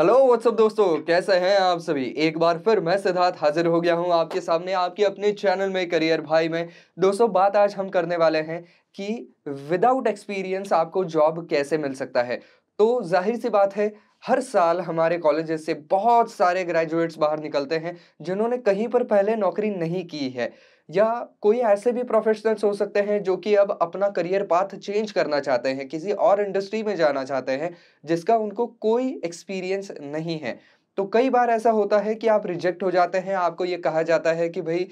hello what's up दोस्तों कैसे हैं आप सभी एक बार फिर मैं सिद्धार्थ हाजिर हो गया हूं आपके सामने आपके अपने चैनल में करियर भाई में दोस्तों बात आज हम करने वाले हैं कि विदाउट एक्सपीरियंस आपको जॉब कैसे मिल सकता है तो जाहिर सी बात है हर साल हमारे कॉलेजेस से बहुत सारे ग्रेजुएट्स बाहर निकलते हैं जिन्होंने कहीं पर पहले नौकरी नहीं की है या कोई ऐसे भी प्रोफेशनल्स हो सकते हैं जो कि अब अपना करियर पाथ चेंज करना चाहते हैं किसी और इंडस्ट्री में जाना चाहते हैं जिसका उनको कोई एक्सपीरियंस नहीं है तो कई बार ऐसा होता है कि आप रिजेक्ट हो जाते हैं आपको ये कहा जाता है कि भाई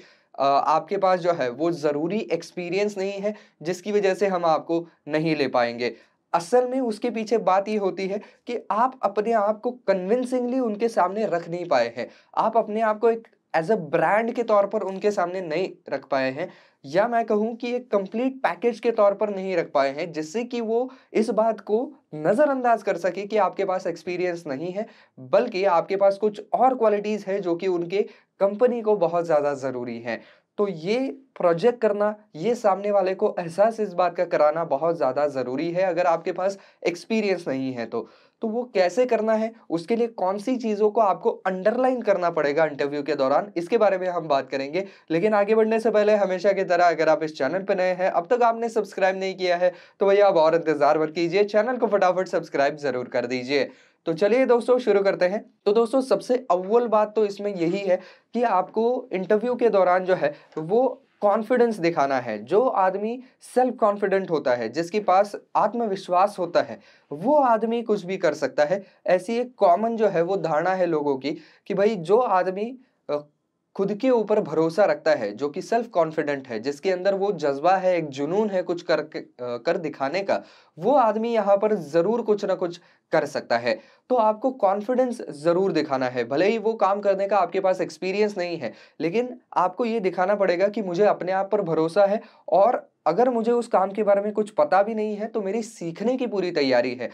आपके पास जो है वो ज़रूरी एक्सपीरियंस नहीं है जिसकी वजह से हम आपको नहीं ले पाएंगे असल में उसके पीछे बात ये होती है कि आप अपने आप को कन्विंसिंगली उनके सामने रख नहीं पाए हैं आप अपने आप को एक एज अ ब्रांड के तौर पर उनके सामने नहीं रख पाए हैं या मैं कहूँ कि एक कंप्लीट पैकेज के तौर पर नहीं रख पाए हैं जिससे कि वो इस बात को नज़रअंदाज कर सके कि आपके पास एक्सपीरियंस नहीं है बल्कि आपके पास कुछ और क्वालिटीज़ हैं जो कि उनके कंपनी को बहुत ज़्यादा ज़रूरी हैं तो ये प्रोजेक्ट करना ये सामने वाले को एहसास इस बात का कराना बहुत ज़्यादा ज़रूरी है अगर आपके पास एक्सपीरियंस नहीं है तो तो वो कैसे करना है उसके लिए कौन सी चीज़ों को आपको अंडरलाइन करना पड़ेगा इंटरव्यू के दौरान इसके बारे में हम बात करेंगे लेकिन आगे बढ़ने से पहले हमेशा की तरह अगर आप इस चैनल पर नए हैं अब तक आपने सब्सक्राइब नहीं किया है तो भैया आप और इंतज़ार मत कीजिए चैनल को फटाफट सब्सक्राइब ज़रूर कर दीजिए तो चलिए दोस्तों शुरू करते हैं तो दोस्तों सबसे अव्वल बात तो इसमें यही है कि आपको इंटरव्यू के दौरान जो है वो कॉन्फिडेंस दिखाना है जो आदमी सेल्फ कॉन्फिडेंट होता है जिसके पास आत्मविश्वास होता है वो आदमी कुछ भी कर सकता है ऐसी एक कॉमन जो है वो धारणा है लोगों की कि भाई जो आदमी खुद के ऊपर भरोसा रखता है जो कि सेल्फ कॉन्फिडेंट है जिसके अंदर वो जज्बा है एक जुनून है कुछ कर कर दिखाने का वो आदमी यहाँ पर ज़रूर कुछ ना कुछ कर सकता है तो आपको कॉन्फिडेंस ज़रूर दिखाना है भले ही वो काम करने का आपके पास एक्सपीरियंस नहीं है लेकिन आपको ये दिखाना पड़ेगा कि मुझे अपने आप पर भरोसा है और अगर मुझे उस काम के बारे में कुछ पता भी नहीं है तो मेरी सीखने की पूरी तैयारी है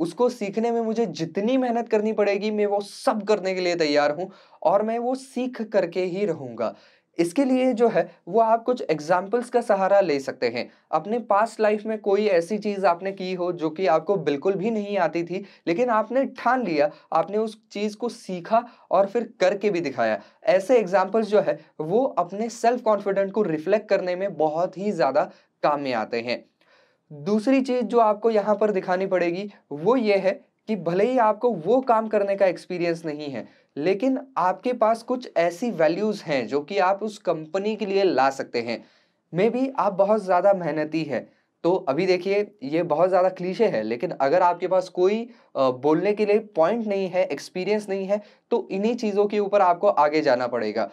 उसको सीखने में मुझे जितनी मेहनत करनी पड़ेगी मैं वो सब करने के लिए तैयार हूँ और मैं वो सीख करके ही रहूँगा इसके लिए जो है वो आप कुछ एग्जाम्पल्स का सहारा ले सकते हैं अपने पास्ट लाइफ में कोई ऐसी चीज़ आपने की हो जो कि आपको बिल्कुल भी नहीं आती थी लेकिन आपने ठान लिया आपने उस चीज़ को सीखा और फिर करके भी दिखाया ऐसे एग्जाम्पल्स जो है वो अपने सेल्फ कॉन्फिडेंट को रिफ्लेक्ट करने में बहुत ही ज़्यादा काम में आते हैं दूसरी चीज़ जो आपको यहाँ पर दिखानी पड़ेगी वो ये है कि भले ही आपको वो काम करने का एक्सपीरियंस नहीं है लेकिन आपके पास कुछ ऐसी वैल्यूज़ हैं जो कि आप उस कंपनी के लिए ला सकते हैं मे बी आप बहुत ज़्यादा मेहनती है तो अभी देखिए ये बहुत ज़्यादा क्लीशे है लेकिन अगर आपके पास कोई बोलने के लिए पॉइंट नहीं है एक्सपीरियंस नहीं है तो इन्हीं चीज़ों के ऊपर आपको आगे जाना पड़ेगा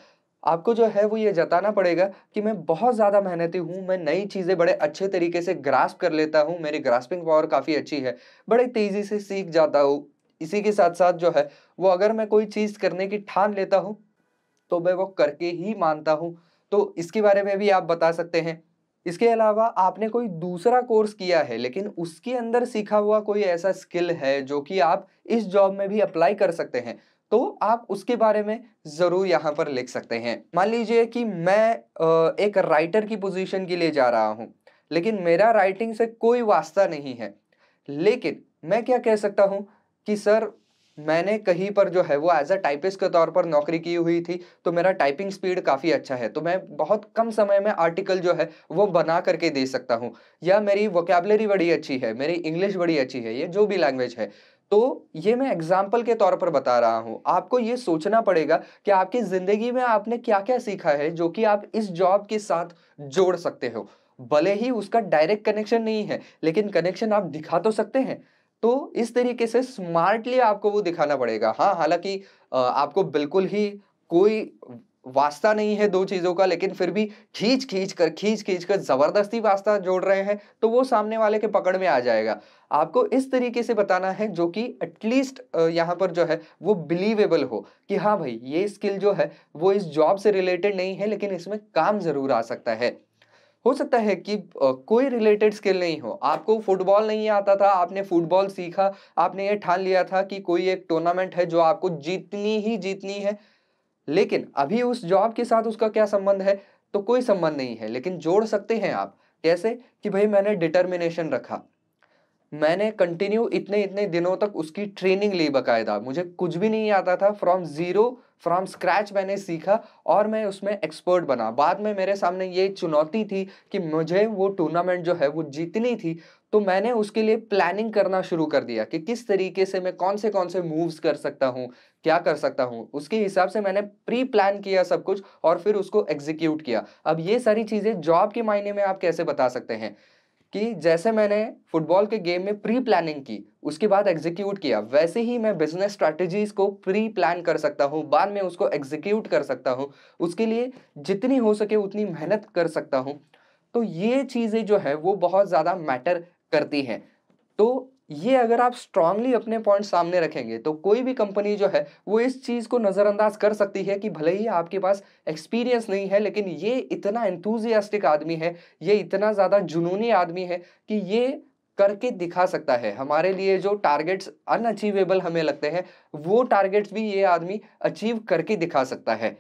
आपको जो है वो ये जताना पड़ेगा कि मैं बहुत ज़्यादा मेहनती हूँ मैं नई चीज़ें बड़े अच्छे तरीके से ग्रास्प कर लेता हूँ मेरी ग्रास्पिंग पावर काफ़ी अच्छी है बड़े तेज़ी से सीख जाता हूँ इसी के साथ साथ जो है वो अगर मैं कोई चीज़ करने की ठान लेता हूँ तो मैं वो करके ही मानता हूँ तो इसके बारे में भी आप बता सकते हैं इसके अलावा आपने कोई दूसरा कोर्स किया है लेकिन उसके अंदर सीखा हुआ कोई ऐसा स्किल है जो कि आप इस जॉब में भी अप्लाई कर सकते हैं तो आप उसके बारे में ज़रूर यहाँ पर लिख सकते हैं मान लीजिए कि मैं एक राइटर की पोजीशन के लिए जा रहा हूँ लेकिन मेरा राइटिंग से कोई वास्ता नहीं है लेकिन मैं क्या कह सकता हूँ कि सर मैंने कहीं पर जो है वो एज अ टाइपिस्ट के तौर पर नौकरी की हुई थी तो मेरा टाइपिंग स्पीड काफ़ी अच्छा है तो मैं बहुत कम समय में आर्टिकल जो है वो बना करके दे सकता हूँ या मेरी वोकेबलरी बड़ी अच्छी है मेरी इंग्लिश बड़ी अच्छी है ये जो भी लैंग्वेज है तो ये मैं एग्जाम्पल के तौर पर बता रहा हूँ आपको ये सोचना पड़ेगा कि आपकी ज़िंदगी में आपने क्या क्या सीखा है जो कि आप इस जॉब के साथ जोड़ सकते हो भले ही उसका डायरेक्ट कनेक्शन नहीं है लेकिन कनेक्शन आप दिखा तो सकते हैं तो इस तरीके से स्मार्टली आपको वो दिखाना पड़ेगा हाँ हालांकि आपको बिल्कुल ही कोई वास्ता नहीं है दो चीज़ों का लेकिन फिर भी खींच खींच कर खींच खींच कर ज़बरदस्ती वास्ता जोड़ रहे हैं तो वो सामने वाले के पकड़ में आ जाएगा आपको इस तरीके से बताना है जो कि एटलीस्ट यहाँ पर जो है वो बिलीवेबल हो कि हाँ भाई ये स्किल जो है वो इस जॉब से रिलेटेड नहीं है लेकिन इसमें काम ज़रूर आ सकता है हो सकता है कि कोई रिलेटेड स्किल नहीं हो आपको फुटबॉल नहीं आता था आपने फुटबॉल सीखा आपने ये ठान लिया था कि कोई एक टूर्नामेंट है जो आपको जीतनी ही जीतनी है लेकिन अभी उस जॉब के साथ उसका क्या संबंध है तो कोई संबंध नहीं है लेकिन जोड़ सकते हैं आप कैसे कि भाई मैंने डिटर्मिनेशन रखा मैंने कंटिन्यू इतने इतने दिनों तक उसकी ट्रेनिंग ली बकायदा मुझे कुछ भी नहीं आता था फ्रॉम ज़ीरो फ्रॉम स्क्रैच मैंने सीखा और मैं उसमें एक्सपर्ट बना बाद में मेरे सामने ये चुनौती थी कि मुझे वो टूर्नामेंट जो है वो जीतनी थी तो मैंने उसके लिए प्लानिंग करना शुरू कर दिया कि किस तरीके से मैं कौन से कौन से मूव्स कर सकता हूँ क्या कर सकता हूँ उसके हिसाब से मैंने प्री प्लान किया सब कुछ और फिर उसको एग्जीक्यूट किया अब ये सारी चीज़ें जॉब के मायने में आप कैसे बता सकते हैं कि जैसे मैंने फुटबॉल के गेम में प्री प्लानिंग की उसके बाद एग्जीक्यूट किया वैसे ही मैं बिजनेस स्ट्रैटेजीज को प्री प्लान कर सकता हूँ बाद में उसको एग्जीक्यूट कर सकता हूँ उसके लिए जितनी हो सके उतनी मेहनत कर सकता हूँ तो ये चीज़ें जो है वो बहुत ज़्यादा मैटर करती हैं तो ये अगर आप स्ट्रांगली अपने पॉइंट सामने रखेंगे तो कोई भी कंपनी जो है वो इस चीज़ को नज़रअंदाज कर सकती है कि भले ही आपके पास एक्सपीरियंस नहीं है लेकिन ये इतना एंथुजियास्टिक आदमी है ये इतना ज़्यादा जुनूनी आदमी है कि ये करके दिखा सकता है हमारे लिए जो टारगेट्स अनअचीवेबल हमें लगते हैं वो टारगेट्स भी ये आदमी अचीव करके दिखा सकता है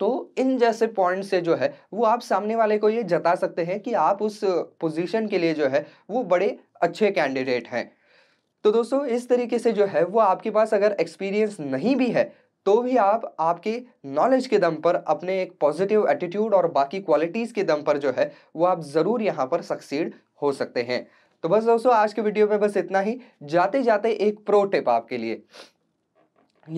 तो इन जैसे पॉइंट से जो है वो आप सामने वाले को ये जता सकते हैं कि आप उस पोजीशन के लिए जो है वो बड़े अच्छे कैंडिडेट हैं तो दोस्तों इस तरीके से जो है वो आपके पास अगर एक्सपीरियंस नहीं भी है तो भी आप आपके नॉलेज के दम पर अपने एक पॉजिटिव एटीट्यूड और बाकी क्वालिटीज़ के दम पर जो है वो आप ज़रूर यहाँ पर सक्सीड हो सकते हैं तो बस दोस्तों आज के वीडियो में बस इतना ही जाते जाते एक प्रो टिप आपके लिए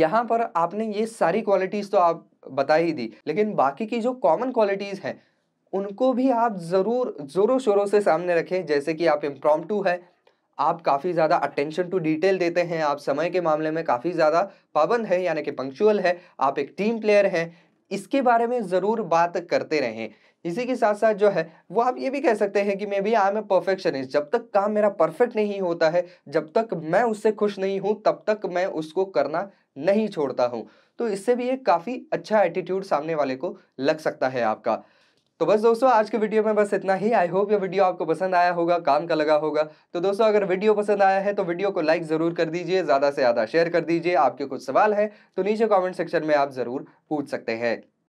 यहाँ पर आपने ये सारी क्वालिटीज़ तो आप बता ही दी लेकिन बाकी की जो कॉमन क्वालिटीज़ हैं उनको भी आप ज़रूर ज़ोरों शोरों से सामने रखें जैसे कि आप इम्प्रॉम है आप काफ़ी ज़्यादा अटेंशन टू डिटेल देते हैं आप समय के मामले में काफ़ी ज़्यादा पाबंद है यानी कि पंक्चुअल है आप एक टीम प्लेयर हैं इसके बारे में ज़रूर बात करते रहें इसी के साथ साथ जो है वो आप ये भी कह सकते हैं कि maybe I am a perfectionist जब तक काम मेरा परफेक्ट नहीं होता है जब तक मैं उससे खुश नहीं हूँ तब तक मैं उसको करना नहीं छोड़ता हूँ तो इससे भी एक काफ़ी अच्छा एटीट्यूड सामने वाले को लग सकता है आपका तो बस दोस्तों आज के वीडियो में बस इतना ही आई होप ये वीडियो आपको पसंद आया होगा काम का लगा होगा तो दोस्तों अगर वीडियो पसंद आया है तो वीडियो को लाइक ज़रूर कर दीजिए ज़्यादा से ज़्यादा शेयर कर दीजिए आपके कुछ सवाल हैं तो नीचे कमेंट सेक्शन में आप ज़रूर पूछ सकते हैं